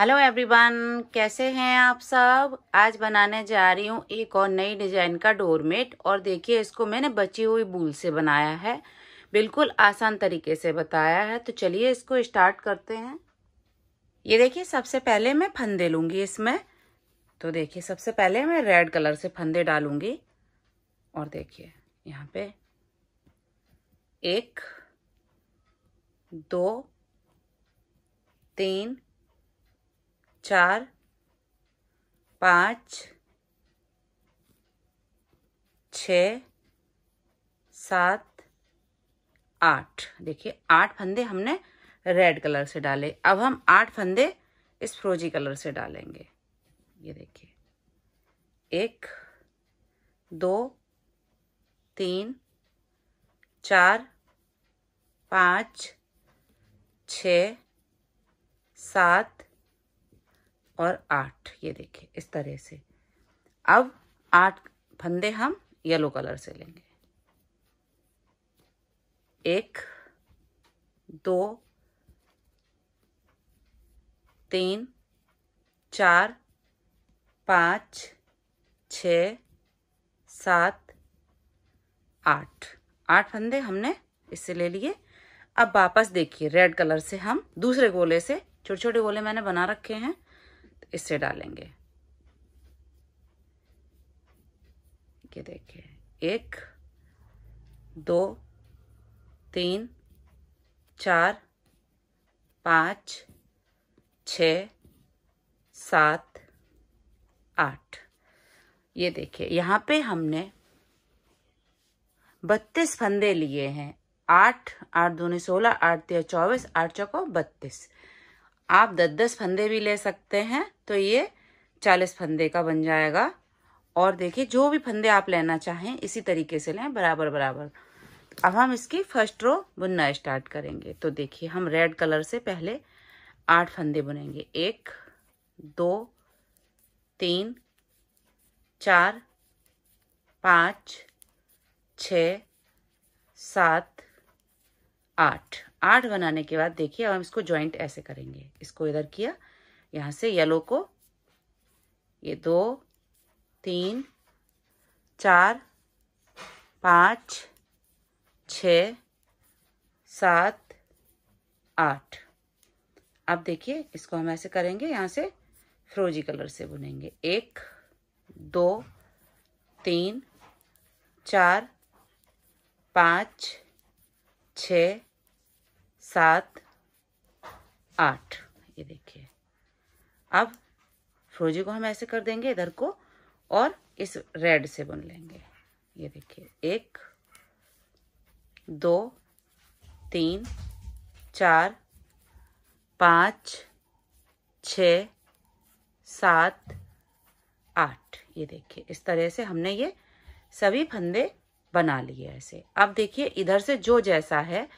hello everyone कैसे हैं आप सब आज बनाने जा रही हूँ एक और नई डिजाइन का डोरमेट और देखिए इसको मैंने बची हुई बूल से बनाया है बिल्कुल आसान तरीके से बताया है तो चलिए इसको स्टार्ट करते हैं ये देखिए सबसे पहले मैं फंदे लूँगी इसमें तो देखिए सबसे पहले मैं रेड कलर से फंदे डालूंगी और देखिए यहाँ पे एक दो तीन चार पाँच छ सात आठ देखिए आठ फंदे हमने रेड कलर से डाले अब हम आठ फंदे इस फ्रोजी कलर से डालेंगे ये देखिए एक दो तीन चार पाँच छ सात और आठ ये देखिए इस तरह से अब आठ फंदे हम येलो कलर से लेंगे एक दो तीन चार पाँच छ सात आठ आठ फंदे हमने इससे ले लिए अब वापस देखिए रेड कलर से हम दूसरे गोले से छोटे छोटे गोले मैंने बना रखे हैं इससे डालेंगे ये देखिए एक दो तीन चार पाँच छ सात आठ ये देखिए यहाँ पे हमने बत्तीस फंदे लिए हैं आठ आठ दूनी सोलह आठ तेरह चौबीस आठ चौको बत्तीस आप दस दस फंदे भी ले सकते हैं तो ये चालीस फंदे का बन जाएगा और देखिए जो भी फंदे आप लेना चाहें इसी तरीके से लें बराबर बराबर अब हम इसकी फर्स्ट रो बुनना स्टार्ट करेंगे तो देखिए हम रेड कलर से पहले आठ फंदे बुनेंगे एक दो तीन चार पाँच छ सात आठ आठ बनाने के बाद देखिए अब हम इसको ज्वाइंट ऐसे करेंगे इसको इधर किया यहाँ से येलो को ये दो तीन चार पाँच छ सात आठ अब देखिए इसको हम ऐसे करेंगे यहाँ से फ्रोजी कलर से बुनेंगे एक दो तीन चार पाँच छ सात आठ ये देखिए अब फ्रोजी को हम ऐसे कर देंगे इधर को और इस रेड से बुन लेंगे ये देखिए एक दो तीन चार पाँच छ सात आठ ये देखिए इस तरह से हमने ये सभी फंदे बना लिए ऐसे अब देखिए इधर से जो जैसा है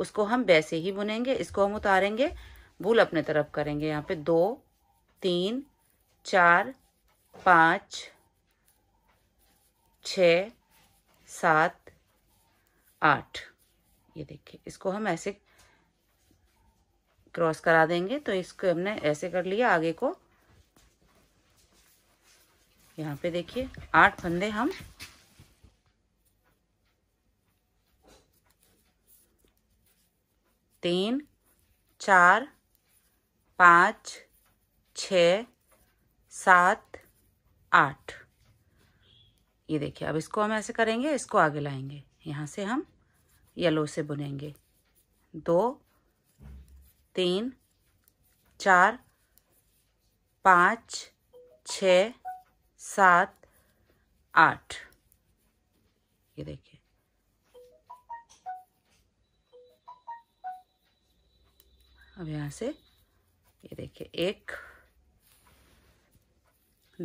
उसको हम वैसे ही बुनेंगे इसको हम उतारेंगे भूल अपने तरफ करेंगे यहाँ पे दो तीन चार पाँच छ सात आठ ये देखिए इसको हम ऐसे क्रॉस करा देंगे तो इसको हमने ऐसे कर लिया आगे को यहाँ पे देखिए आठ फंदे हम तीन चार पाँच छ सात आठ ये देखिए अब इसको हम ऐसे करेंगे इसको आगे लाएंगे यहाँ से हम येलो से बुनेंगे दो तीन चार पाँच छ सात आठ ये देखिए अब यहाँ से ये देखिए एक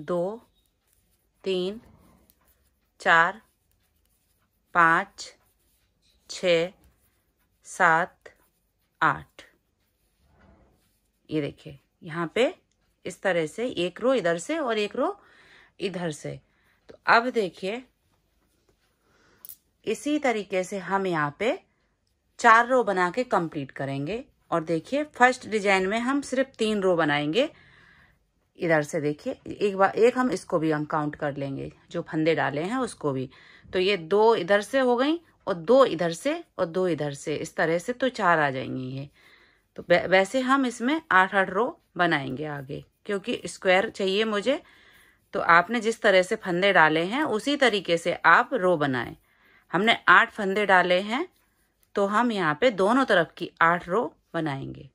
दो तीन चार पाँच छ सात आठ ये देखिए यहाँ पे इस तरह से एक रो इधर से और एक रो इधर से तो अब देखिए इसी तरीके से हम यहाँ पे चार रो बना के कंप्लीट करेंगे और देखिए फर्स्ट डिजाइन में हम सिर्फ तीन रो बनाएंगे इधर से देखिए एक बार एक हम इसको भी हम काउंट कर लेंगे जो फंदे डाले हैं उसको भी तो ये दो इधर से हो गई और दो इधर से और दो इधर से इस तरह से तो चार आ जाएंगी ये तो वैसे हम इसमें आठ आठ रो बनाएंगे आगे क्योंकि स्क्वायर चाहिए मुझे तो आपने जिस तरह से फंदे डाले हैं उसी तरीके से आप रो बनाएं हमने आठ फंदे डाले हैं तो हम यहाँ पे दोनों तरफ की आठ रो बनाएंगे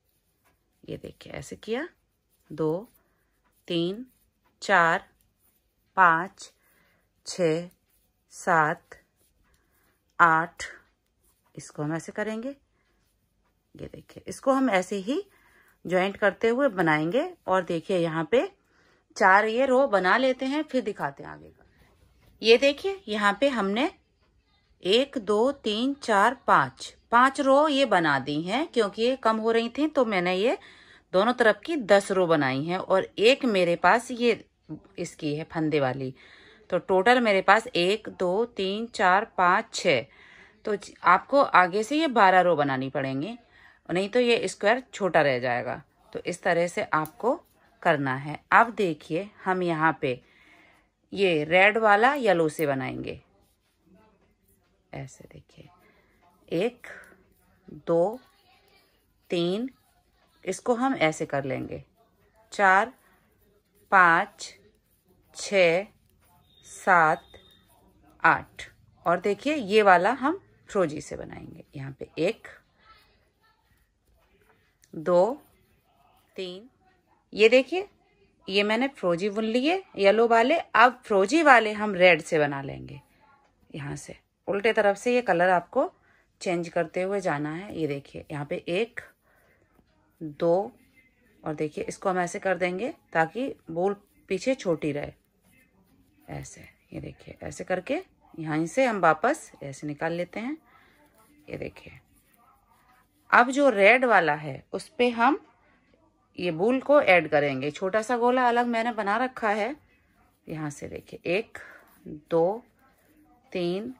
ये देखिए ऐसे किया दो तीन चार पाँच छ सात आठ इसको हम ऐसे करेंगे ये देखिए इसको हम ऐसे ही ज्वाइंट करते हुए बनाएंगे और देखिए यहाँ पे चार ये रो बना लेते हैं फिर दिखाते हैं आगे का ये देखिए यहाँ पे हमने एक दो तीन चार पाँच पाँच रो ये बना दी हैं क्योंकि ये कम हो रही थी तो मैंने ये दोनों तरफ की दस रो बनाई हैं और एक मेरे पास ये इसकी है फंदे वाली तो टोटल मेरे पास एक दो तीन चार पाँच छः तो आपको आगे से ये बारह रो बनानी पड़ेंगी नहीं तो ये स्क्वायर छोटा रह जाएगा तो इस तरह से आपको करना है अब देखिए हम यहाँ पे ये रेड वाला येलो से बनाएंगे ऐसे देखिए एक दो तीन इसको हम ऐसे कर लेंगे चार पाँच छ सात आठ और देखिए ये वाला हम फ्रोजी से बनाएंगे यहाँ पे एक दो तीन ये देखिए ये मैंने फ्रोजी बुन लिए येलो वाले अब फ्रोजी वाले हम रेड से बना लेंगे यहाँ से उल्टे तरफ से ये कलर आपको चेंज करते हुए जाना है ये देखिए यहाँ पे एक दो और देखिए इसको हम ऐसे कर देंगे ताकि बोल पीछे छोटी रहे ऐसे ये देखिए ऐसे करके यहाँ से हम वापस ऐसे निकाल लेते हैं ये देखिए अब जो रेड वाला है उस पर हम ये बूल को ऐड करेंगे छोटा सा गोला अलग मैंने बना रखा है यहाँ से देखिए एक दो तीन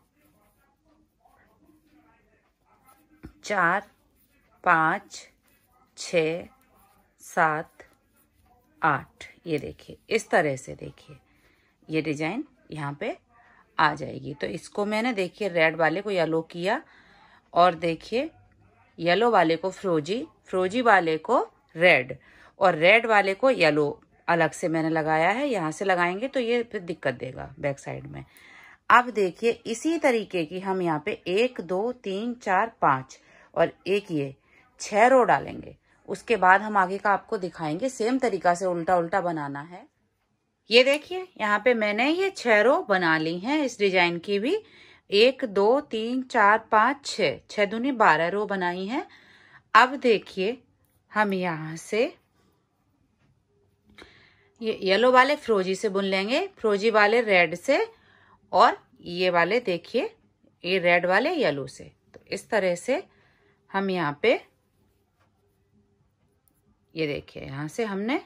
चार पाँच छ सात आठ ये देखिए इस तरह से देखिए ये डिजाइन यहाँ पे आ जाएगी तो इसको मैंने देखिए रेड वाले को येलो किया और देखिए येलो वाले को फ्रोजी फ्रोजी वाले को रेड और रेड वाले को येलो अलग से मैंने लगाया है यहाँ से लगाएंगे तो ये फिर दिक्कत देगा बैक साइड में अब देखिए इसी तरीके की हम यहाँ पे एक दो तीन चार पाँच और एक ये छह रो डालेंगे उसके बाद हम आगे का आपको दिखाएंगे सेम तरीका से उल्टा उल्टा बनाना है ये देखिए यहाँ पे मैंने ये छह रो बना ली हैं इस डिजाइन की भी एक दो तीन चार पाँच छ छः दूनी बारह रो बनाई हैं अब देखिए हम यहाँ से ये येलो वाले फ्रोजी से बुन लेंगे फ्रोजी वाले रेड से और ये वाले देखिए ये रेड वाले येलो से तो इस तरह से हम यहाँ पे ये देखिए यहाँ से हमने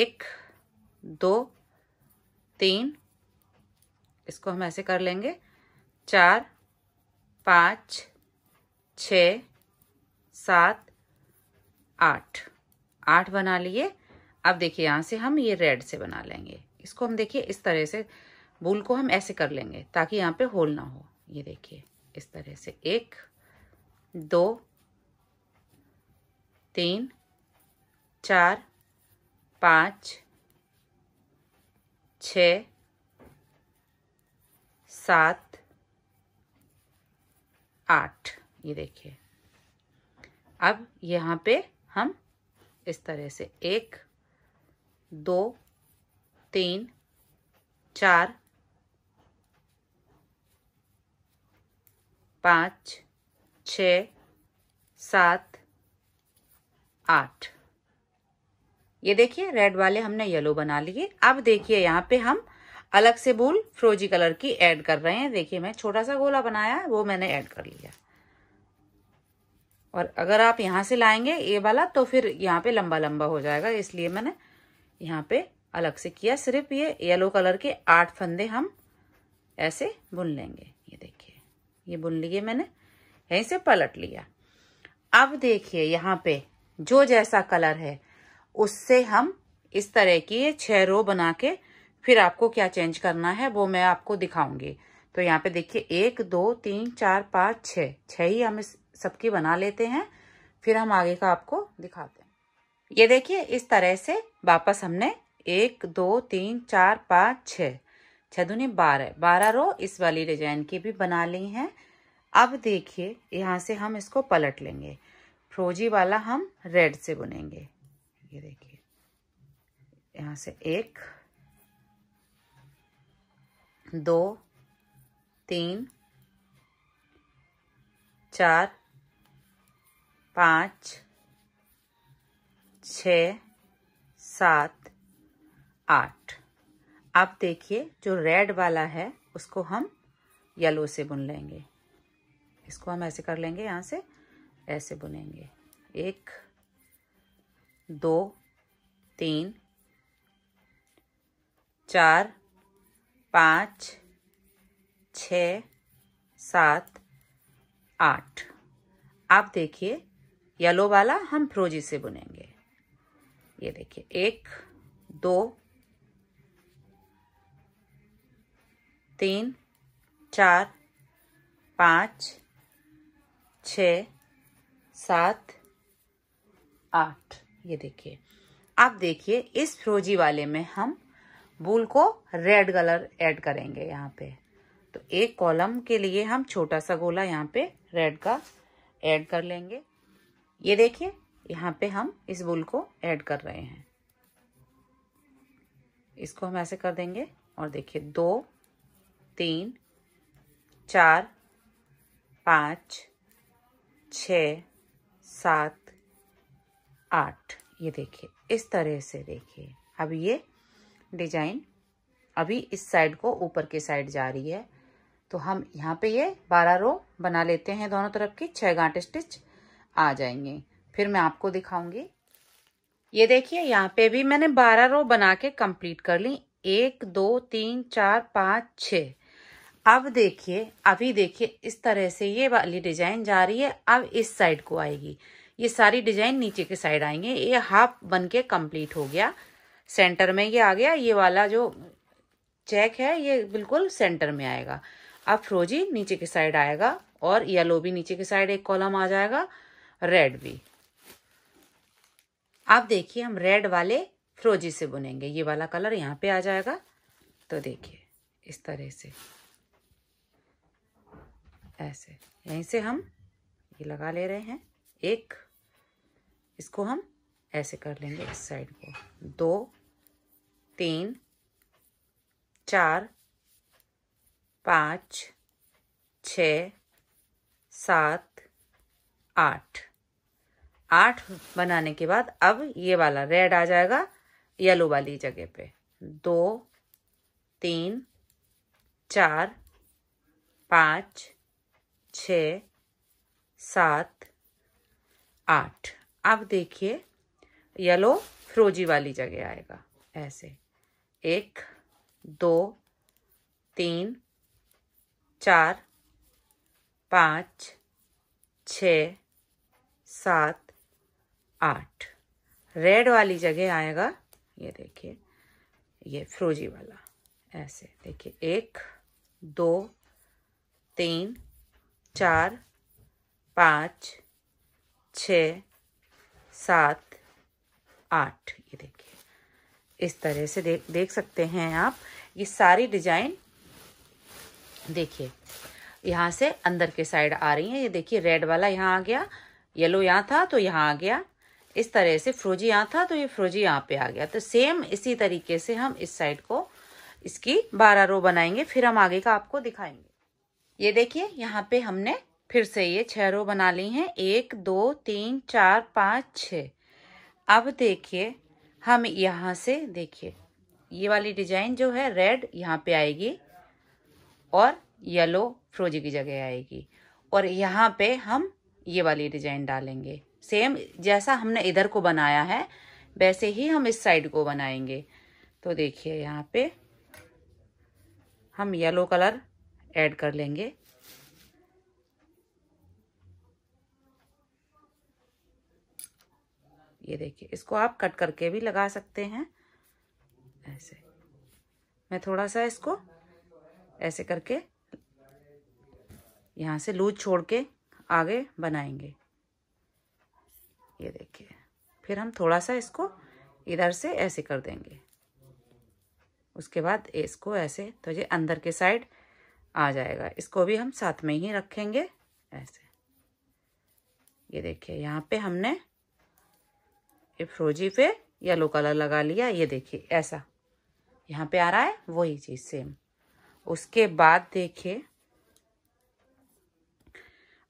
एक दो तीन इसको हम ऐसे कर लेंगे चार पाँच छ सात आठ आठ बना लिए अब देखिए यहाँ से हम ये रेड से बना लेंगे इसको हम देखिए इस तरह से बूल को हम ऐसे कर लेंगे ताकि यहाँ पे होल ना हो ये देखिए इस तरह से एक दो तीन चार पाँच छ सात आठ ये देखिए अब यहाँ पे हम इस तरह से एक दो तीन चार पाँच छ सात आठ ये देखिए रेड वाले हमने येलो बना लिए अब देखिए यहाँ पे हम अलग से बूल फ्रोजी कलर की ऐड कर रहे हैं देखिए मैं छोटा सा गोला बनाया वो मैंने ऐड कर लिया और अगर आप यहां से लाएंगे ये वाला तो फिर यहाँ पे लंबा लंबा हो जाएगा इसलिए मैंने यहाँ पे अलग से किया सिर्फ ये येलो कलर के आठ फंदे हम ऐसे बुन लेंगे ये देखिए ये बुन लिए मैंने है इसे पलट लिया अब देखिए यहाँ पे जो जैसा कलर है उससे हम इस तरह की ये छह रो बना के फिर आपको क्या चेंज करना है वो मैं आपको दिखाऊंगी तो यहाँ पे देखिए एक दो तीन चार पाँच छ छ ही हम इस सबकी बना लेते हैं फिर हम आगे का आपको दिखाते हैं ये देखिए इस तरह से वापस हमने एक दो तीन चार पाँच छ छ दुनी बारह बारह रो इस वाली डिजाइन की भी बना ली हैं अब देखिए यहाँ से हम इसको पलट लेंगे फ्रोजी वाला हम रेड से बुनेंगे ये देखिए यहाँ से एक दो तीन चार पाँच छ सात आठ आप देखिए जो रेड वाला है उसको हम येलो से बुन लेंगे इसको हम ऐसे कर लेंगे यहाँ से ऐसे बुनेंगे एक दो तीन चार पाँच छ सात आठ आप देखिए येलो वाला हम फ्रोजी से बुनेंगे ये देखिए एक दो तीन चार पाँच छ सात आठ ये देखिए आप देखिए इस फ्रोजी वाले में हम बूल को रेड कलर ऐड करेंगे यहाँ पे तो एक कॉलम के लिए हम छोटा सा गोला यहाँ पे रेड का ऐड कर लेंगे ये देखिए यहाँ पे हम इस बूल को ऐड कर रहे हैं इसको हम ऐसे कर देंगे और देखिए दो तीन चार पाँच छ सात आठ ये देखिए इस तरह से देखिए अब ये डिजाइन अभी इस साइड को ऊपर की साइड जा रही है तो हम यहाँ पे ये बारह रो बना लेते हैं दोनों तरफ की छः गांठ स्टिच आ जाएंगे फिर मैं आपको दिखाऊंगी ये देखिए यहाँ पे भी मैंने बारह रो बना के कंप्लीट कर ली एक दो तीन चार पाँच छः अब देखिए अभी देखिए इस तरह से ये वाली डिजाइन जा रही है अब इस साइड को आएगी ये सारी डिजाइन नीचे के साइड आएंगे ये हाफ बन के कम्प्लीट हो गया सेंटर में ये आ गया ये वाला जो चेक है ये बिल्कुल सेंटर में आएगा अब फ्रोजी नीचे के साइड आएगा और येलो भी नीचे के साइड एक कॉलम आ जाएगा रेड भी अब देखिए हम रेड वाले फ्रोजी से बुनेंगे ये वाला कलर यहाँ पे आ जाएगा तो देखिए इस तरह से ऐसे यहीं से हम ये लगा ले रहे हैं एक इसको हम ऐसे कर लेंगे इस साइड को दो तीन चार पाँच छ सात आठ आठ बनाने के बाद अब ये वाला रेड आ जाएगा येलो वाली जगह पे दो तीन चार पाँच छ सात आठ अब देखिए येलो फ्रोजी वाली जगह आएगा ऐसे एक दो तीन चार पाँच छ सात आठ रेड वाली जगह आएगा ये देखिए ये फ्रोजी वाला ऐसे देखिए एक दो तीन चार पाँच छ सात आठ ये देखिए इस तरह से देख देख सकते हैं आप ये सारी डिजाइन देखिए यहाँ से अंदर के साइड आ रही है ये देखिए रेड वाला यहाँ आ गया येलो यहाँ था तो यहाँ आ गया इस तरह से फ्रोजी यहाँ था तो ये फ्रोजी यहाँ पे आ गया तो सेम इसी तरीके से हम इस साइड को इसकी बारह रो बनाएंगे फिर हम आगे का आपको दिखाएंगे ये देखिए यहाँ पे हमने फिर से ये छह रो बना ली हैं एक दो तीन चार पाँच छ अब देखिए हम यहाँ से देखिए ये वाली डिजाइन जो है रेड यहाँ पे आएगी और येलो फ्रोजी की जगह आएगी और यहाँ पे हम ये वाली डिजाइन डालेंगे सेम जैसा हमने इधर को बनाया है वैसे ही हम इस साइड को बनाएंगे तो देखिए यहाँ पे हम येलो कलर ऐड कर लेंगे ये देखिए इसको आप कट करके भी लगा सकते हैं ऐसे मैं थोड़ा सा इसको ऐसे करके यहाँ से लूज छोड़ के आगे बनाएंगे ये देखिए फिर हम थोड़ा सा इसको इधर से ऐसे कर देंगे उसके बाद इसको ऐसे तो ये अंदर के साइड आ जाएगा इसको भी हम साथ में ही रखेंगे ऐसे ये देखिए यहाँ पे हमने ये फ्रोजी पे येलो कलर लगा लिया ये देखिए ऐसा यहाँ पे आ रहा है वही चीज सेम उसके बाद देखिए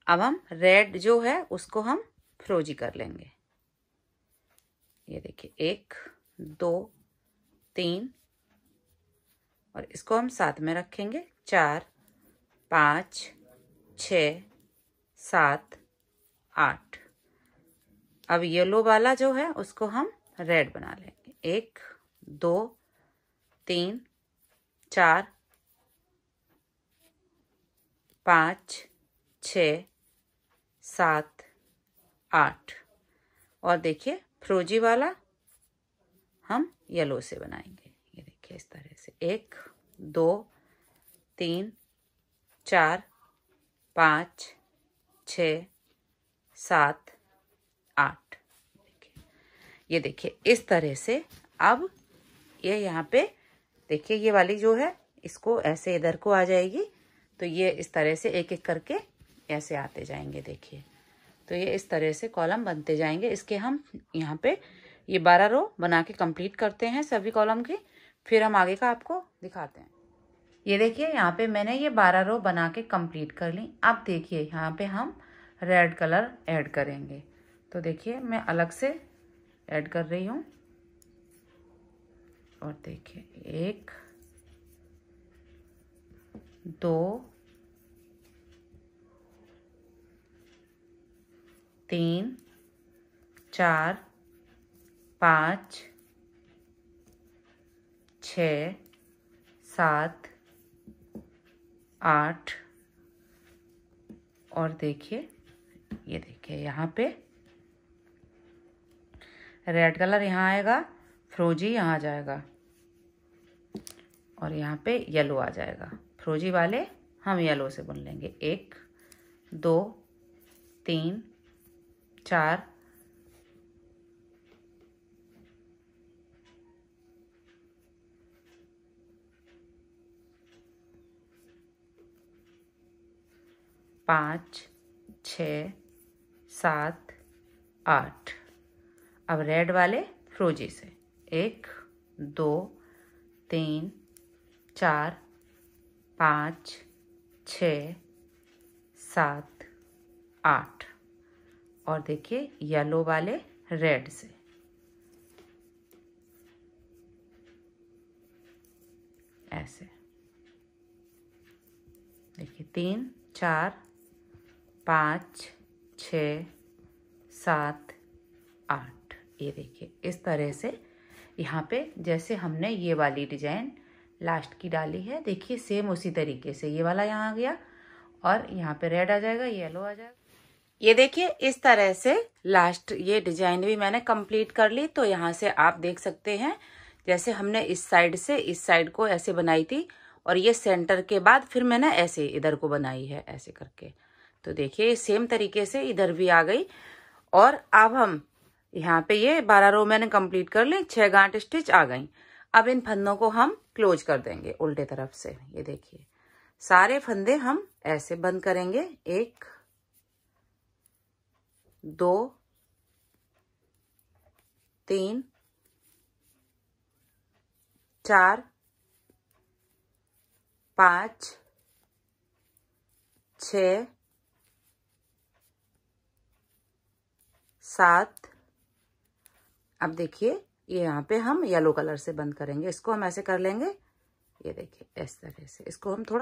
अब हम रेड जो है उसको हम फ्रोजी कर लेंगे ये देखिए एक दो तीन और इसको हम साथ में रखेंगे चार पाँच छ सात आठ अब येलो वाला जो है उसको हम रेड बना लेंगे एक दो तीन चार पाँच छ सात आठ और देखिए फ्रोजी वाला हम येलो से बनाएंगे ये देखिए इस तरह से एक दो तीन चार पाँच छ सात आठ ये देखिए इस तरह से अब ये यहाँ पे देखिए ये वाली जो है इसको ऐसे इधर को आ जाएगी तो ये इस तरह से एक एक करके ऐसे आते जाएंगे देखिए तो ये इस तरह से कॉलम बनते जाएंगे इसके हम यहाँ पे ये बारह रो बना के कंप्लीट करते हैं सभी कॉलम की फिर हम आगे का आपको दिखाते हैं ये देखिए यहाँ पे मैंने ये बारह रो बना के कंप्लीट कर ली अब देखिए यहाँ पे हम रेड कलर ऐड करेंगे तो देखिए मैं अलग से ऐड कर रही हूँ और देखिए एक दो तीन चार पाँच छ सात आठ और देखिए ये देखिए यहाँ पे रेड कलर यहाँ आएगा फ्रोजी यहाँ आ जाएगा और यहाँ पे येलो आ जाएगा फ्रोजी वाले हम येलो से बुन लेंगे एक दो तीन चार पाँच छ सात आठ अब रेड वाले फ्रोजी से एक दो तीन चार पाँच छ सात आठ और देखिए येलो वाले रेड से ऐसे देखिए तीन चार पाँच छ सात आठ ये देखिए इस तरह से यहाँ पे जैसे हमने ये वाली डिजाइन लास्ट की डाली है देखिए सेम उसी तरीके से ये वाला यहाँ आ गया और यहाँ पे रेड आ जाएगा येलो आ जाएगा ये देखिए इस तरह से लास्ट ये डिजाइन भी मैंने कंप्लीट कर ली तो यहाँ से आप देख सकते हैं जैसे हमने इस साइड से इस साइड को ऐसे बनाई थी और ये सेंटर के बाद फिर मैंने ऐसे इधर को बनाई है ऐसे करके तो देखिए सेम तरीके से इधर भी आ गई और अब हम यहाँ पे ये बारह रो मैंने कंप्लीट कर ली छह गांठ स्टिच आ गई अब इन फंदों को हम क्लोज कर देंगे उल्टे तरफ से ये देखिए सारे फंदे हम ऐसे बंद करेंगे एक दो तीन चार पांच छ सात अब देखिए ये यहाँ पे हम येलो कलर से बंद करेंगे इसको हम ऐसे कर लेंगे ये देखिए इस तरह से इसको हम थोड़ा